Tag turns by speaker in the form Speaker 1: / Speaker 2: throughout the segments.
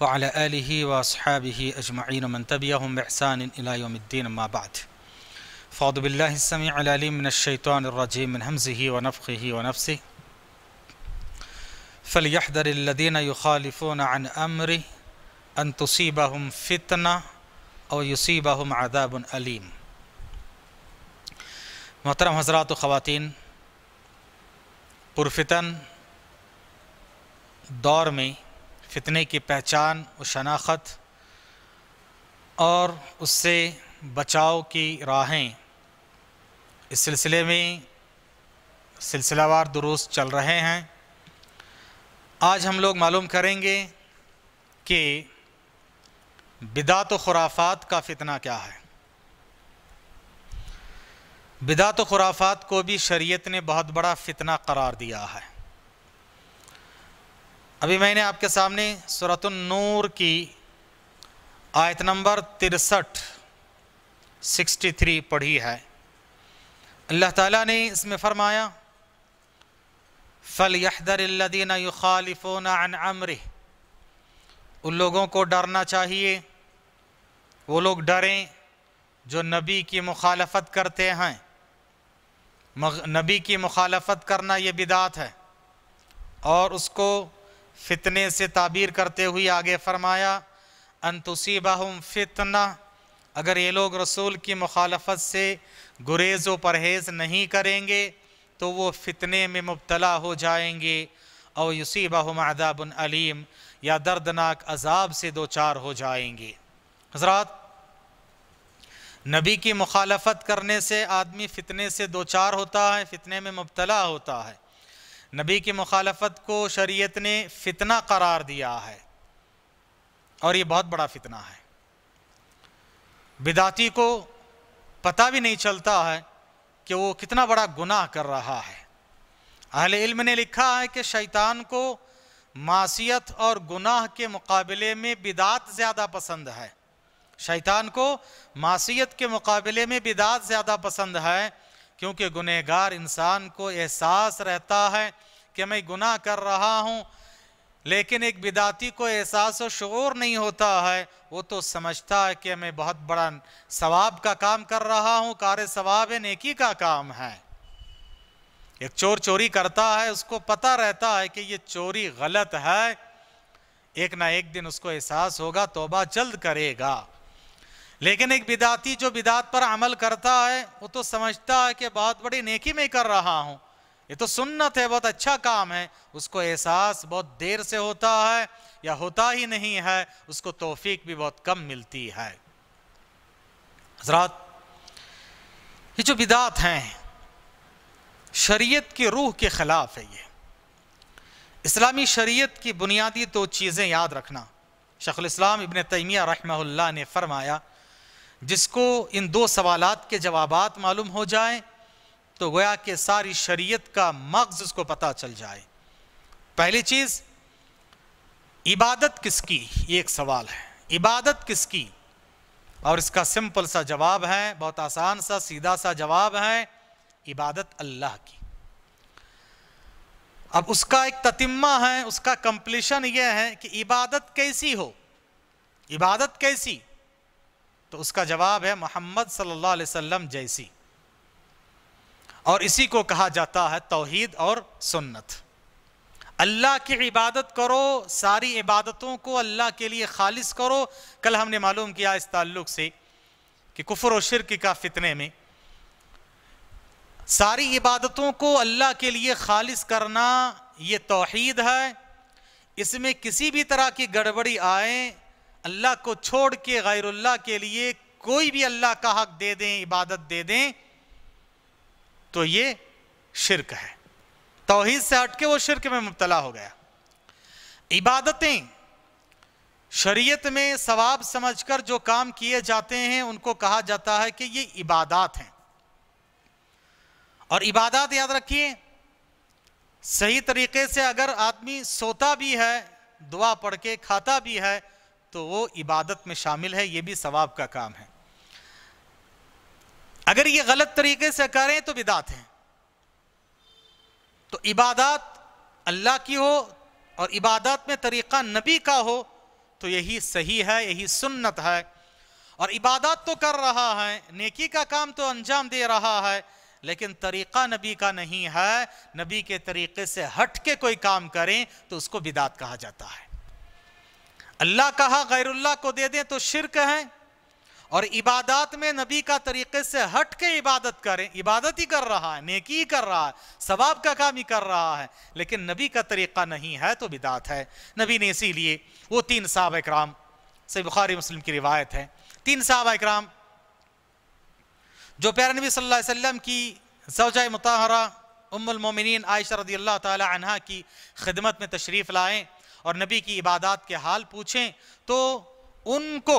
Speaker 1: وعلى آله وأصحابه أجمعين ومن تبعهم بإحسان إلى يوم الدين ما بعد فاض بالله السميع العليم من الشيطان الرجيم من همزه ونفخه ونفسه فليحذر الذين يخالفون عن أمره أن تصيبهم فتنة أو يصيبهم عذاب أليم محترم حضرات و خواتین پرفتن دور میں फितने की पहचान व शनाख्त और उससे बचाव की राहें इस सिलसिले में सिलसिलावार दुरुस्त चल रहे हैं आज हम लोग मालूम करेंगे कि बिदात खुराफात का फितना क्या है बिदात खुराफात को भी शरीयत ने बहुत बड़ा फितना करार दिया है अभी मैंने आपके सामने नूर की आयत नंबर तिरसठ 63 पढ़ी है अल्लाह ताला ने इसमें फरमाया फल यहदरदीन युखालिफोन अमर उन लोगों को डरना चाहिए वो लोग डरें जो नबी की मुखालफत करते हैं नबी की मुखालफत करना ये बिदात है और उसको फितने से ताबीर करते हुए आगे फरमाया बहुम फितना अगर ये लोग रसूल की मुखालफत से गुरेज व परहेज़ नहीं करेंगे तो वो फितने में मुबतला हो जाएंगे और युसीबाहम आदाबन अलीम या दर्दनाक अजाब से दो चार हो जाएंगे हजरात नबी की मुखालफत करने से आदमी फितने से दो चार होता है फितने में मुबतला होता है नबी की मुखालफत को शरीयत ने फितना करार दिया है और ये बहुत बड़ा फितना है बिदाती को पता भी नहीं चलता है कि वो कितना बड़ा गुनाह कर रहा है अहले इल्म ने लिखा है कि शैतान को मासीत और गुनाह के मुकाबले में बिदात ज़्यादा पसंद है शैतान को मासीत के मुकाबले में बिदात ज़्यादा पसंद है क्योंकि गुनहगार इंसान को एहसास रहता है कि मैं गुनाह कर रहा हूँ लेकिन एक बिदाती को एहसास और शोर नहीं होता है वो तो समझता है कि मैं बहुत बड़ा सवाब का काम कर रहा हूँ कार्य सवाब है नेकी का काम है एक चोर चोरी करता है उसको पता रहता है कि ये चोरी गलत है एक ना एक दिन उसको एहसास होगा तोबा जल्द करेगा लेकिन एक बिदाती जो बिदात पर अमल करता है वो तो समझता है कि बहुत बड़ी नेकी में कर रहा हूँ ये तो सुन्नत है बहुत अच्छा काम है उसको एहसास बहुत देर से होता है या होता ही नहीं है उसको तोफीक भी बहुत कम मिलती है ये जो बिदात हैं शरीयत की रूह के ख़िलाफ़ है ये इस्लामी शरीयत की बुनियादी दो तो चीज़ें याद रखना शखल इस्लाम इबन तैमिया रहमहुल्लाह ने फरमाया जिसको इन दो सवाल के जवाब मालूम हो जाए तो गोया कि सारी शरीयत का मगज उसको पता चल जाए पहली चीज़ इबादत किसकी एक सवाल है इबादत किसकी और इसका सिंपल सा जवाब है बहुत आसान सा सीधा सा जवाब है इबादत अल्लाह की अब उसका एक ततिम्मा है उसका कंप्लीशन यह है कि इबादत कैसी हो इबादत कैसी तो उसका जवाब है मोहम्मद सल्लल्लाहु अलैहि वसल्लम जैसी और इसी को कहा जाता है तौहीद और सुन्नत अल्लाह की इबादत करो सारी इबादतों को अल्लाह के लिए खालिस करो कल हमने मालूम किया इस ताल्लुक से कि कुफर और शिरक का फितने में सारी इबादतों को अल्लाह के लिए खालिस करना ये तोहीद है इसमें किसी भी तरह की गड़बड़ी आए अल्लाह को छोड़ के गैरुल्ला के लिए कोई भी अल्लाह का हक दे दें इबादत दे दें तो ये शिरक है तोहहीद से हटके वो शिरक में मुबतला हो गया इबादतें शरीयत में सवाब समझकर जो काम किए जाते हैं उनको कहा जाता है कि ये इबादत हैं और इबादात याद रखिए सही तरीके से अगर आदमी सोता भी है दुआ पढ़ के खाता भी है तो वो इबादत में शामिल है ये भी सवाब का काम है अगर ये गलत तरीके से करें तो बिदात है तो इबादत अल्लाह की हो और इबादत में तरीक़ा नबी का हो तो यही सही है यही सुन्नत है और इबादत तो कर रहा है नेकी का काम तो अंजाम दे रहा है लेकिन तरीक़ा नबी का नहीं है नबी के तरीक़े से हट के कोई काम करें तो उसको बिदात कहा जाता है अल्लाह कहा गैरुल्ला को दे दें तो शिरक है और इबादत में नबी का तरीके से हट के इबादत करें इबादत ही कर रहा है नेकी ही कर रहा है सवाब का काम ही कर रहा है लेकिन नबी का तरीका नहीं है तो बिदात है नबी ने इसीलिए वो तीन साहब इक्राम से बुखारी मुस्लिम की रिवायत है तीन साहब इक्राम जो प्यार नबी सल्लल्लाहु अलैहि वसल्लम की सौजा मतहरा उम्मोमिन आयशा रदी अल्लाह तह की खिदमत में तशरीफ़ लाएँ और नबी की इबादत के हाल पूछें तो उनको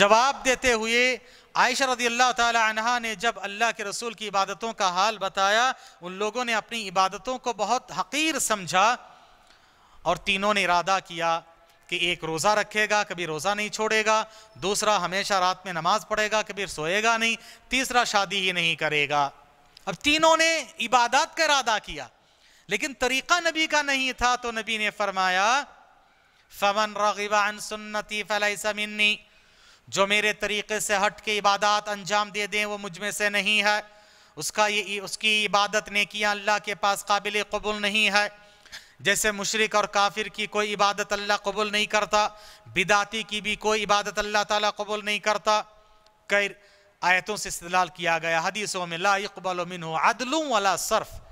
Speaker 1: जवाब देते हुए आयशा रदी अल्लाह तहा ने जब अल्लाह के रसूल की इबादतों का हाल बताया उन लोगों ने अपनी इबादतों को बहुत हकीर समझा और तीनों ने इरादा किया कि एक रोज़ा रखेगा कभी रोज़ा नहीं छोड़ेगा दूसरा हमेशा रात में नमाज़ पढ़ेगा कभी सोएगा नहीं तीसरा शादी ही नहीं करेगा अब तीनों ने इबादत का इरादा किया लेकिन तरीका नबी का नहीं था तो नबी ने फरमाया फमन रगीबान सुन्नति फलाइसमिन्नी जो मेरे तरीके से हट के इबादत अंजाम दे दें वो मुझ में से नहीं है उसका ये उसकी इबादत ने किया अल्लाह के पास काबिल कबूल नहीं है जैसे मुशरक और काफिर की कोई इबादत अल्लाह कबूल नहीं करता बिदाती की भी कोई इबादत अल्लाह ताला कबूल नहीं करता कई आयतों से इस्तेलाल किया गया हदीसों में ला मिन हो अदलू वाला सर्फ़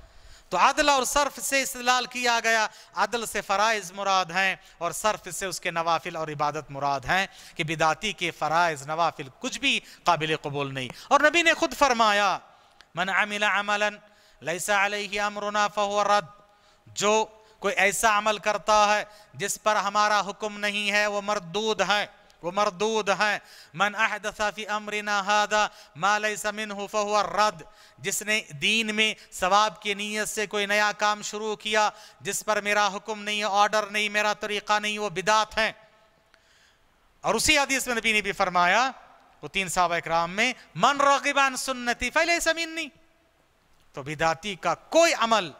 Speaker 1: तो आदल और सर्फ से इस्लाल किया गया आदल से फ़राइज़ मुराद हैं और सर्फ से उसके नवाफिल और इबादत मुराद हैं कि बिदाती के फ़राइज़ नवाफिल कुछ भी काबिल कबूल नहीं और नबी ने खुद फरमाया मन अमिला अमलन लैसा अमरुना फ़हो रद्द जो कोई ऐसा अमल करता है जिस पर हमारा हुक्म नहीं है वो मरदूद है वो मरदूद हैं मन अहदसाफ़ी अमरना हादा मालई समिन फ़हुआ रद्द जिसने दीन में सवाब की नीयत से कोई नया काम शुरू किया जिस पर मेरा हुक्म नहीं है ऑर्डर नहीं मेरा तरीक़ा नहीं वो बिदात हैं और उसी हदीस में नबी ने भी फरमाया वो तीन साहब इक्राम में मन रगबान सुन्नति फैले समीन नहीं तो बिदाती का कोई अमल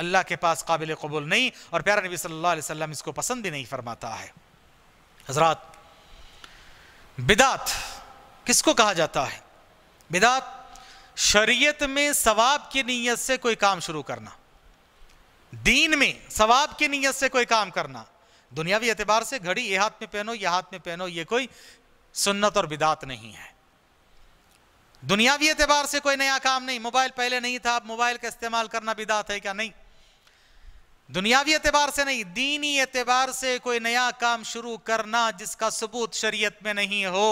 Speaker 1: अल्लाह के पास काबिल कबूल नहीं और प्यारा नबी सल्लल्लाहु अलैहि इसको पसंद भी नहीं फरमाता है हजरात बिदात किसको कहा जाता है बिदात शरीयत में सवाब की नीयत से कोई काम शुरू करना दीन में सवाब की नीयत से कोई काम करना दुनियावी एतबार से घड़ी ये हाथ में पहनो ये हाथ में पहनो ये कोई सुन्नत और बिदात नहीं है दुनियावी एतबार से कोई नया काम नहीं मोबाइल पहले नहीं था अब मोबाइल का इस्तेमाल करना बिदात है क्या नहीं दुनियावी एतबार से नहीं दीनी एतबार से कोई नया काम शुरू करना जिसका सबूत शरीयत में नहीं हो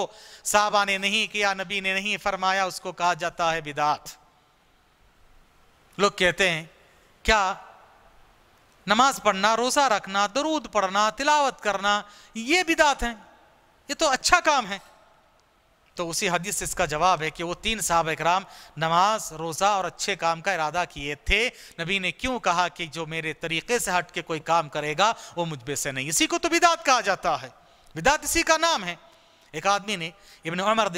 Speaker 1: साहबा ने नहीं किया नबी ने नहीं फरमाया उसको कहा जाता है बिदात लोग कहते हैं क्या नमाज पढ़ना रोज़ा रखना दरूद पढ़ना तिलावत करना ये बिदात हैं ये तो अच्छा काम है तो उसी हदीस से इसका जवाब है कि वो तीन साहब कराम नमाज रोज़ा और अच्छे काम का इरादा किए थे नबी ने क्यों कहा कि जो मेरे तरीके से हट के कोई काम करेगा वो मुझबे से नहीं इसी को तो बिदात कहा जाता है विदात इसी का नाम है एक आदमी ने इबन उमर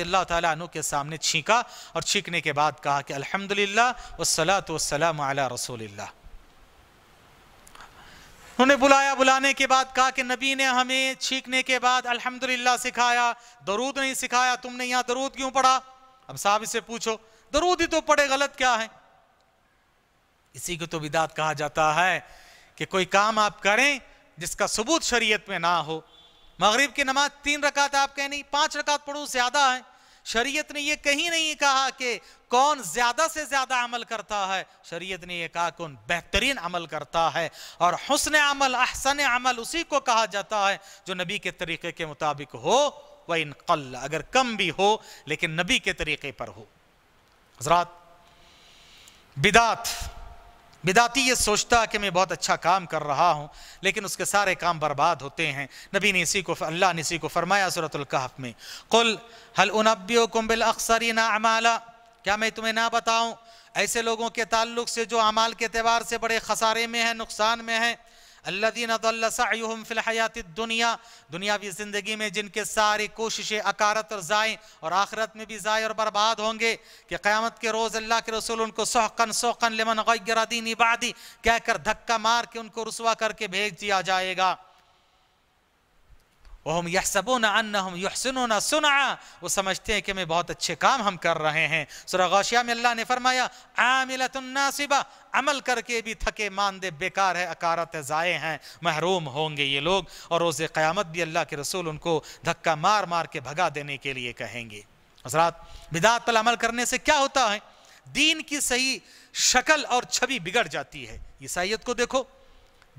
Speaker 1: तु के सामने छींका और छींकने के बाद कहा कि अल्हम्दुलिल्लाह वसलात सलाम आला रसोल्ला उन्हें बुलाया बुलाने के बाद कहा कि नबी ने हमें छींकने के बाद अल्हम्दुलिल्लाह सिखाया दरूद नहीं सिखाया तुमने यहाँ दरूद क्यों पढ़ा अब साहब इसे पूछो दरूद ही तो पढ़े गलत क्या है इसी को तो विदात कहा जाता है कि कोई काम आप करें जिसका सबूत शरीयत में ना हो मगरिब की नमाज तीन रकात आप कह नहीं पांच रकात पढ़ो ज्यादा है शरीयत ने यह कहीं नहीं कहा कि कौन ज्यादा से ज्यादा अमल करता है शरीयत ने यह कहा कौन बेहतरीन अमल करता है और हसन अमल अहसन अमल उसी को कहा जाता है जो नबी के तरीके के मुताबिक हो व इन कल अगर कम भी हो लेकिन नबी के तरीके पर हो हजरात बिदात बिदाती ये सोचता कि मैं बहुत अच्छा काम कर रहा हूँ लेकिन उसके सारे काम बर्बाद होते हैं नबी ने इसी को अल्लाह ने इसी को फरमाया सूरतलकहफ में कुल हल उनबियो कुम्बिल अक्सरी ना अमाला क्या मैं तुम्हें ना बताऊँ ऐसे लोगों के ताल्लुक से जो अमाल के त्यौहार से बड़े खसारे में हैं नुकसान में हैं दुनिया दुनियावी ज़िंदगी में जिनके सारी कोशिशें अकारत और जाए और आखिरत में भी जाए और बर्बाद होंगे कि क़्यामत के रोज़ अल्लाह के रसूल उनको सोहकन सोहकन लेमन गैरदीन इबादी कहकर धक्का मार के उनको रसुआ करके भेज दिया जाएगा हम यह नम न सुना वो समझते हैं कि मैं बहुत अच्छे काम हम कर रहे हैं सुरा गौशिया में अल्लाह ने फरमाया आमिलतनासिबा अमल करके भी थके मानदे बेकार है अकारत है ज़ाए हैं महरूम होंगे ये लोग और रोज़ क़्यामत भी अल्लाह के रसूल उनको धक्का मार मार के भगा देने के लिए कहेंगे हजरात बिदात पर अमल करने से क्या होता है दीन की सही शक्ल और छवि बिगड़ जाती है ईसाइत को देखो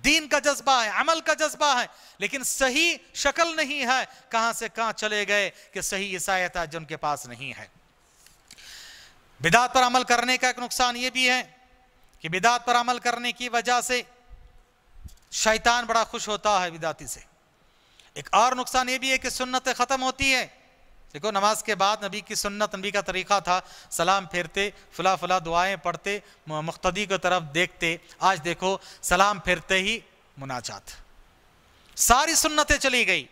Speaker 1: दीन का जज्बा है अमल का जज्बा है लेकिन सही शक्ल नहीं है कहां से कहां चले गए कि सही ईसाइत जो उनके पास नहीं है बिदात पर अमल करने का एक नुकसान यह भी है कि बिदात पर अमल करने की वजह से शैतान बड़ा खुश होता है बिदाती से एक और नुकसान यह भी है कि सुन्नत ख़त्म होती है देखो नमाज के बाद नबी की सुन्नत नबी का तरीक़ा था सलाम फेरते फला फला दुआएं पढ़ते मुख्तदी की तरफ देखते आज देखो सलाम फेरते ही मुनाजात सारी सुन्नतें चली गई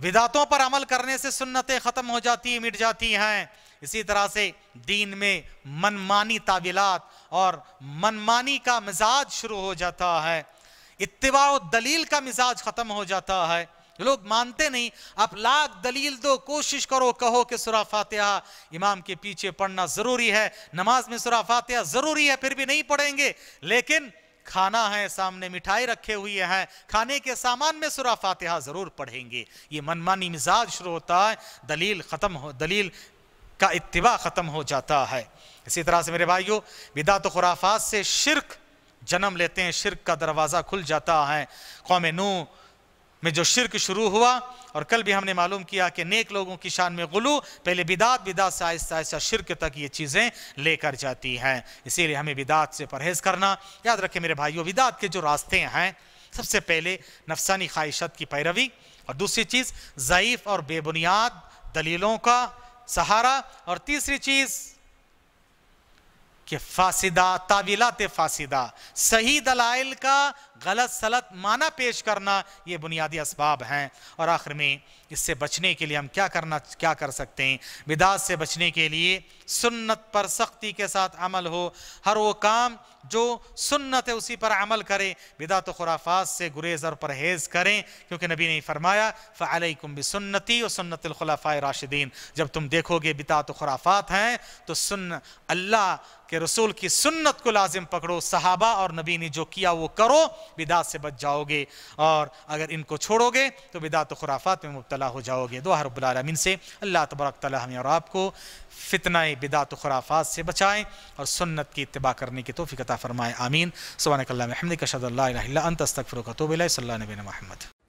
Speaker 1: विदातों पर अमल करने से सुन्नतें ख़त्म हो जाती मिट जाती हैं इसी तरह से दीन में मनमानी तावीलात और मनमानी का मिजाज शुरू हो जाता है इतवा दलील का मिजाज ख़त्म हो जाता है लोग मानते नहीं आप लाख दलील दो कोशिश करो कहो कि सुरा फातिहा इमाम के पीछे पढ़ना जरूरी है नमाज में सुरा फातिहा जरूरी है फिर भी नहीं पढ़ेंगे लेकिन खाना है सामने मिठाई रखे हुए हैं खाने के सामान में सुरा फातिहा जरूर पढ़ेंगे ये मनमानी मिजाज शुरू होता है दलील ख़त्म हो दलील का इतवा ख़त्म हो जाता है इसी तरह से मेरे भाइयों तो खुराफात से शिरक जन्म लेते हैं शिरक का दरवाज़ा खुल जाता है कौम नू में जो शिरक शुरू हुआ और कल भी हमने मालूम किया कि नेक लोगों की शान में गुलू पहले बिदात बिदात से आहिस्ता आहिस्ता शिरक तक ये चीज़ें लेकर जाती हैं इसीलिए हमें बिदात से परहेज़ करना याद रखें मेरे भाइयों बिदात के जो रास्ते हैं सबसे पहले नफसानी ख्वाहिशत की पैरवी और दूसरी चीज़ ज़यीफ़ और बेबुनियाद दलीलों का सहारा और तीसरी चीज़ के फासिदा तावीलात फासिदा सही दलाइल का गलत सलत माना पेश करना ये बुनियादी इसबाब हैं और आखिर में इससे बचने के लिए हम क्या करना क्या कर सकते हैं बिदात से बचने के लिए सुन्नत पर सख्ती के साथ अमल हो हर वो काम जो सुन्नत है उसी पर अमल करें बिदात खुराफात से गुरेज और परहेज़ करें क्योंकि नबी ने फरमाया फ़ालकुम भी सुन्नति और सुन्नतलखलाफ़ा राशिदीन जब तुम देखोगे बिदात खुराफात हैं तो सुन अल्लाह के रसूल की सुन्नत को लाजिम पकड़ो सहाबा और नबी ने जो किया वो करो बिदात से बच जाओगे और अगर इनको छोड़ोगे तो बिदात तो खुराफात में मुबतला हो जाओगे दो हरबालमीन से अल्लाह तबरक हमें और आपको फितनाए बिदात तो खुराफात से बचाएँ और सुन्नत की इतबा करने की तोफ़ी कता फरमाए आमीन सुबह कल्ला महमद कशद अंत महमद